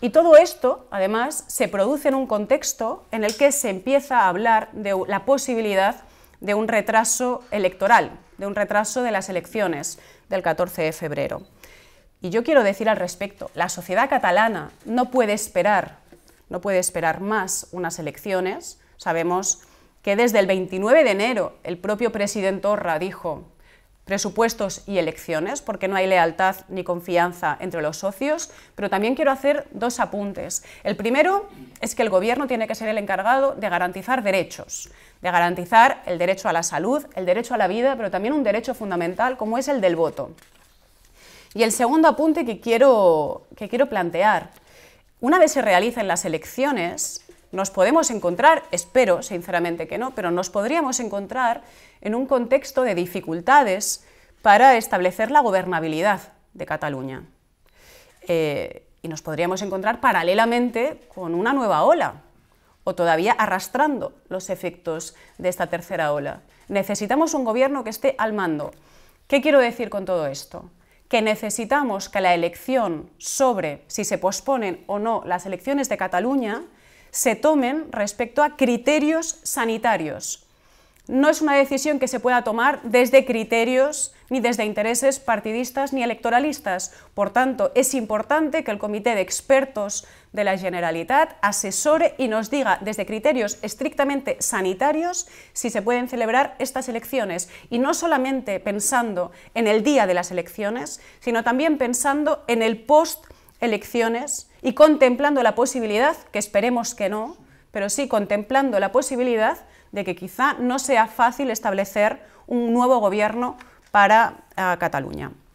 Y todo esto, además, se produce en un contexto en el que se empieza a hablar de la posibilidad de un retraso electoral, de un retraso de las elecciones del 14 de febrero. Y yo quiero decir al respecto, la sociedad catalana no puede esperar, no puede esperar más unas elecciones. Sabemos que desde el 29 de enero el propio presidente Orra dijo presupuestos y elecciones, porque no hay lealtad ni confianza entre los socios, pero también quiero hacer dos apuntes. El primero es que el Gobierno tiene que ser el encargado de garantizar derechos, de garantizar el derecho a la salud, el derecho a la vida, pero también un derecho fundamental como es el del voto. Y el segundo apunte que quiero, que quiero plantear, una vez se realicen las elecciones, nos podemos encontrar, espero sinceramente que no, pero nos podríamos encontrar en un contexto de dificultades para establecer la gobernabilidad de Cataluña. Eh, y nos podríamos encontrar paralelamente con una nueva ola o todavía arrastrando los efectos de esta tercera ola. Necesitamos un gobierno que esté al mando. ¿Qué quiero decir con todo esto? Que necesitamos que la elección sobre si se posponen o no las elecciones de Cataluña se tomen respecto a criterios sanitarios. No es una decisión que se pueda tomar desde criterios ni desde intereses partidistas ni electoralistas. Por tanto, es importante que el Comité de Expertos de la Generalitat asesore y nos diga desde criterios estrictamente sanitarios si se pueden celebrar estas elecciones. Y no solamente pensando en el día de las elecciones, sino también pensando en el post-elecciones y contemplando la posibilidad, que esperemos que no, pero sí contemplando la posibilidad de que quizá no sea fácil establecer un nuevo gobierno para ah, Cataluña.